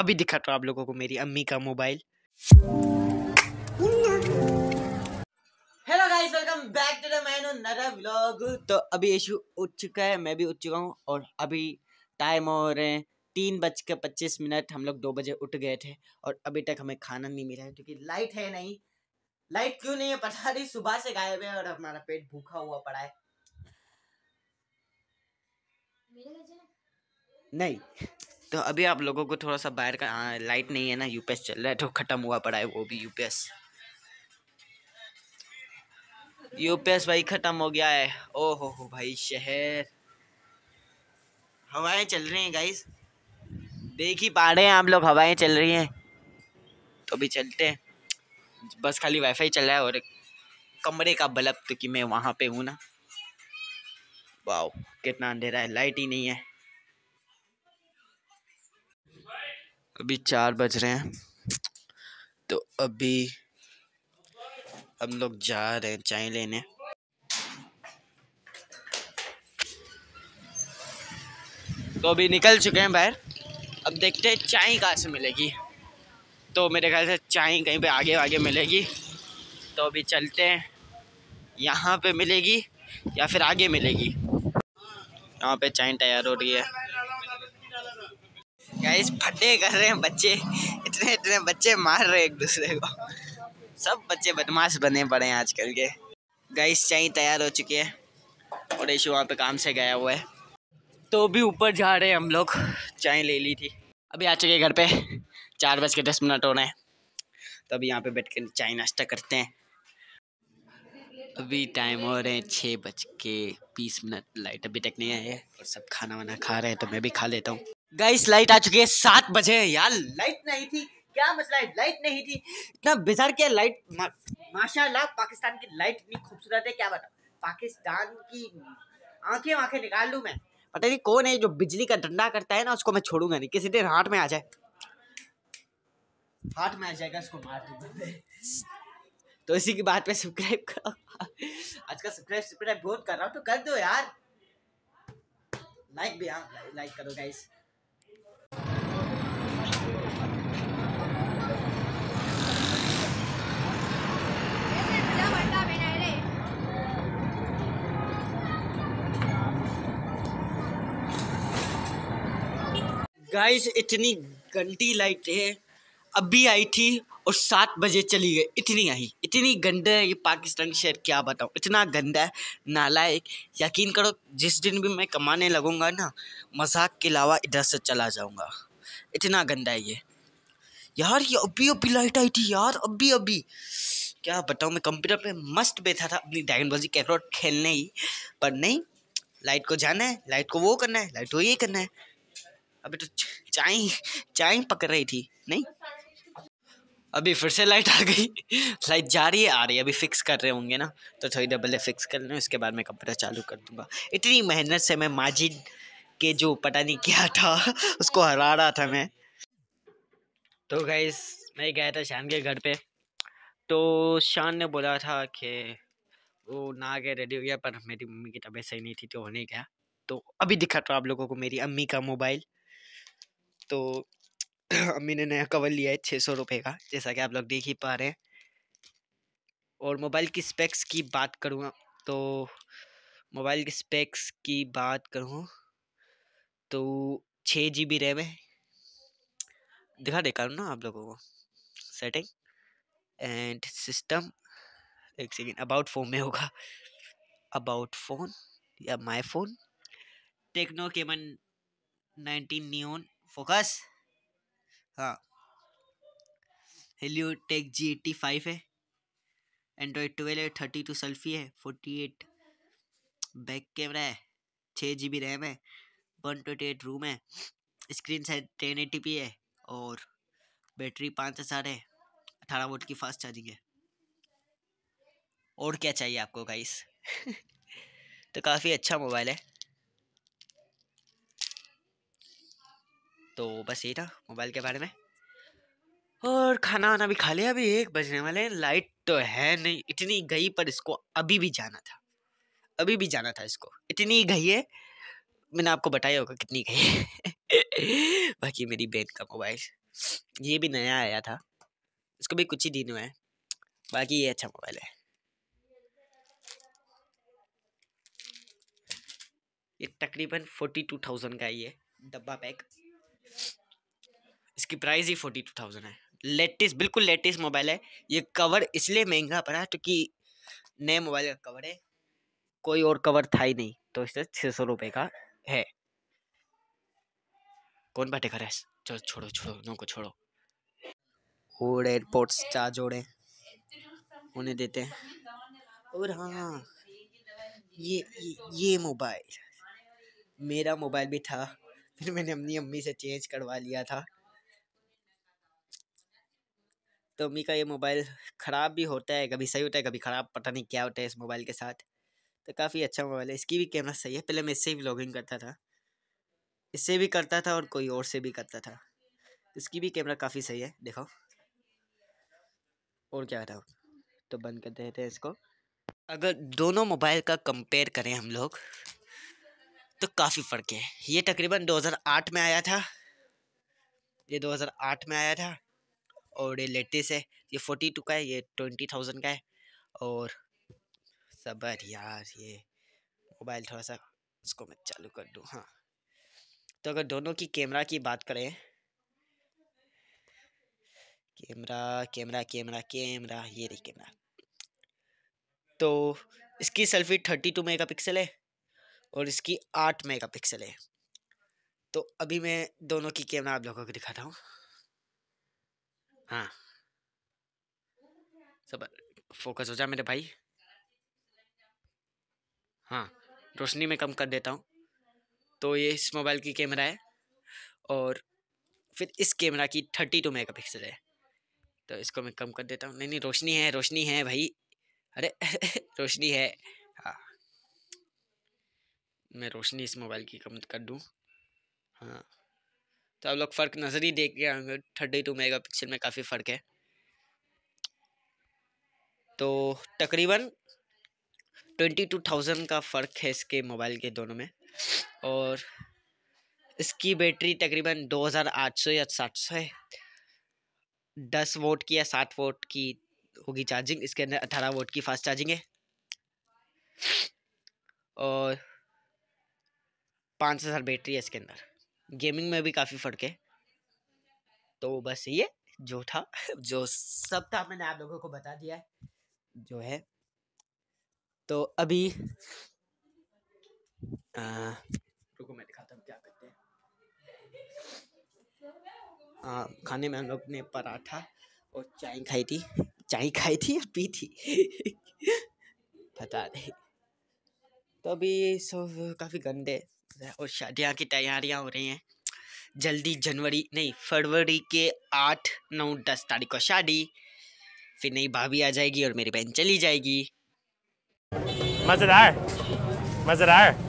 अभी दिखाता तो हूँ आप लोगों को मेरी अम्मी का मोबाइल तो अभी इशू उठ चुका है मैं भी उठ चुका हूँ और अभी टाइम हो रहे हैं तीन बज के पच्चीस मिनट हम लोग दो बजे उठ गए थे और अभी तक हमें खाना नहीं मिला है क्योंकि लाइट है नहीं लाइट क्यों नहीं है पता नहीं सुबह से गायब है और हमारा पेट भूखा हुआ पड़ा है नहीं तो अभी आप लोगों को थोड़ा सा बाहर का आ, हाँ, लाइट नहीं है ना यूपीएस चल रहा है तो ख़त्म हुआ पड़ा है वो भी यूपीएस यूपीएस भाई ख़त्म हो गया है ओ हो हो भाई शहर हवाएं चल रही हैं गाइस देख ही पा रहे हैं आप लोग हवाएं चल रही हैं तो भी चलते हैं बस खाली वाईफाई चल रहा है और कमरे का बल्ब तो कि मैं वहां पे हूं ना वाह कितना अंधेरा है लाइट ही नहीं है अभी चार बज रहे हैं तो अभी हम लोग जा रहे हैं चाय लेने तो अभी निकल चुके हैं बाहर अब देखते हैं चाय कहाँ से मिलेगी तो मेरे ख्याल से चाय कहीं पे आगे आगे मिलेगी तो अभी चलते हैं यहाँ पे मिलेगी या फिर आगे मिलेगी यहाँ पे चाय तैयार हो रही है गाइस फटे कर रहे हैं बच्चे इतने इतने बच्चे मार रहे एक दूसरे को सब बच्चे बदमाश बने पड़े हैं आजकल के गाइस चाय तैयार हो चुकी है और ईशू वहाँ पे काम से गया हुआ है तो भी ऊपर जा रहे हैं हम लोग चाय ले ली थी अभी आ चुके घर पे चार बज के दस मिनट हो रहे हैं तो अभी यहाँ पे बैठ कर चाय नाश्ता करते हैं अभी टाइम हो रहे हैं छः बज के बीस मिनट लाइट अभी तक नहीं आई है और सब खाना वाना खा रहे हैं तो मैं भी खा लेता हूँ गाइस लाइट आ चुकी है सात बजे यार लाइट नहीं थी क्या मसला है लाइट नहीं थी इतना बेजार क्या लाइट मा, माशाल्लाह पाकिस्तान की लाइट इतनी खूबसूरत है क्या बता पाकिस्तान की आंखें आंखें निकाल लूँ मैं पता नहीं कौन है जो बिजली का डंडा करता है ना उसको मैं छोड़ूंगा नहीं किसी दिन हाट में आ जाए हाट में आ जाएगा उसको मार दूंगा तो इसी की बात पे सब्सक्राइब करो आज का सब्सक्राइब सब्सक्राइब बहुत कर रहा हूँ तो कर दो यार लाइक भी हाँ लाइक करो गाइस गाइस इतनी गंदी लाइट है अभी आई थी और सात बजे चली गई इतनी आई इतनी गंदा है ये पाकिस्तान शहर क्या बताऊँ इतना गंदा है नालायक यकीन करो जिस दिन भी मैं कमाने लगूँगा ना मजाक के अलावा इधर से चला जाऊँगा इतना गंदा है ये यार ये अभी अभी लाइट आई थी यार अभी अभी क्या बताऊँ मैं कंप्यूटर पे मस्त बैठा था अपनी डाइन बजी कैरोट खेलने ही पर नहीं लाइट को जाना है लाइट को वो करना है लाइट को ये करना है अभी तो चाय चाय पकड़ रही थी नहीं अभी फिर से लाइट आ गई लाइट जा रही है आ रही है अभी फ़िक्स कर रहे होंगे ना तो थोड़ी देर पहले फ़िक्स कर लें उसके बाद मैं कंप्यूटर चालू कर दूंगा इतनी मेहनत से मैं माजिद के जो पता नहीं क्या था उसको हरा रहा था मैं तो गई मैं गया था शान के घर पे तो शान ने बोला था कि वो ना गए रेडी हो गया पर मेरी मम्मी की तबीयत सही नहीं थी तो हो नहीं गया तो अभी दिखाता हूँ आप लोगों को मेरी अम्मी का मोबाइल तो अम्मी ने नया कवर लिया है छः सौ रुपये का जैसा कि आप लोग देख ही पा रहे हैं और मोबाइल की स्पेक्स की बात करूँ तो मोबाइल की स्पेक्स की बात करूँ तो छः जी बी रैम है दिखा देखा ना आप लोगों को सेटिंग एंड सिस्टम एक सेकेंड अबाउट फ़ोन में होगा अबाउट फ़ोन या my phone Tecno Camon nineteen neon focus हाँ Helio tech G eighty five है एंड्रॉयड ट्वेल्व है थर्टी टू सेल्फी है फोर्टी एट बैक कैमरा है छः जी बी रैम है वन ट्वेंटी एट रूम है screen size ten eighty P है और बैटरी पाँच हज़ार है अठारह वोल्ट की फास्ट चार्जिंग है और क्या चाहिए आपको गाइस तो काफ़ी अच्छा मोबाइल है तो बस यही था मोबाइल के बारे में और खाना वाना भी खा लिया अभी एक बजने वाले लाइट तो है नहीं इतनी गई पर इसको अभी भी जाना था अभी भी जाना था इसको इतनी गई है मैंने आपको बताया होगा कितनी गई है बाकी मेरी बहन का मोबाइल ये भी नया आया था इसको भी कुछ ही दिन हुआ है बाकी ये अच्छा मोबाइल है ये तकरीबन फोर्टी टू थाउजेंड का ये डब्बा पैक इसकी प्राइस ही फोर्टी टू थाउजेंड है लेटेस्ट बिल्कुल लेटेस्ट मोबाइल है ये कवर इसलिए महंगा पड़ा क्योंकि नए मोबाइल का कवर है कोई और कवर था ही नहीं तो इससे छः सौ रुपये का है कौन बैठे खरा चलो छोड़ो छोड़ो नौ को छोड़ो और एयरपोर्ट्स चार जोड़े उन्हें देते हैं और हाँ ये ये, ये मोबाइल मेरा मोबाइल भी था फिर मैंने अपनी अम्मी से चेंज करवा लिया था तो अम्मी का ये मोबाइल ख़राब भी होता है कभी सही होता है कभी ख़राब पता नहीं क्या होता है इस मोबाइल के साथ तो काफ़ी अच्छा मोबाइल है इसकी भी कैमरा सही है पहले मैं इससे ही ब्लॉगिंग करता था इससे भी करता था और कोई और से भी करता था इसकी भी कैमरा काफ़ी सही है देखो और क्या था तो बंद कर देते हैं इसको अगर दोनों मोबाइल का कंपेयर करें हम लोग तो काफ़ी फ़र्क है ये तकरीबन 2008 में आया था ये 2008 में आया था और ये लेटेस्ट है ये 42 का है ये 20,000 का है और सबर यार ये मोबाइल थोड़ा सा इसको मैं चालू कर दूँ हाँ तो अगर दोनों की कैमरा की बात करें कैमरा कैमरा कैमरा कैमरा ये रही कैमरा तो इसकी selfie thirty two megapixel है और इसकी आठ पिक्सल है तो अभी मैं दोनों की कैमरा आप लोगों को दिखाता हूँ हाँ सब फोकस हो जाए मेरे भाई हाँ रोशनी में कम कर देता हूँ तो ये इस मोबाइल की कैमरा है और फिर इस कैमरा की थर्टी टू मेगा पिक्सल है तो इसको मैं कम कर देता हूँ नहीं नहीं रोशनी है रोशनी है भाई अरे रोशनी है मैं रोशनी इस मोबाइल की कम कर दूँ हाँ तो आप लोग फ़र्क नज़र ही देख गए होंगे थर्टी टू मेगा पिक्सल में काफ़ी फ़र्क है तो तकरीबन ट्वेंटी टू थाउजेंड का फ़र्क है इसके मोबाइल के दोनों में और इसकी बैटरी तकरीबन दो हज़ार आठ सौ या सात सौ है दस वोट की या सात वोट की होगी चार्जिंग इसके अंदर अठारह वोट की फास्ट चार्जिंग है और पाँच हज़ार बैटरी है इसके अंदर गेमिंग में भी काफ़ी फ़र्क है तो बस ये जो था जो सब था मैंने आप लोगों को बता दिया है जो है तो अभी आ, रुको मैं दिखाता क्या करते हैं आ, खाने में हम लोग ने पराठा और चाय खाई थी चाय खाई थी या पी थी पता नहीं तो अभी सब काफ़ी गंदे और शादियाँ की तैयारियाँ हो रही हैं जल्दी जनवरी नहीं फरवरी के आठ नौ दस तारीख को शादी फिर नई भाभी आ जाएगी और मेरी बहन चली जाएगी मज़ेदार मज़ेदार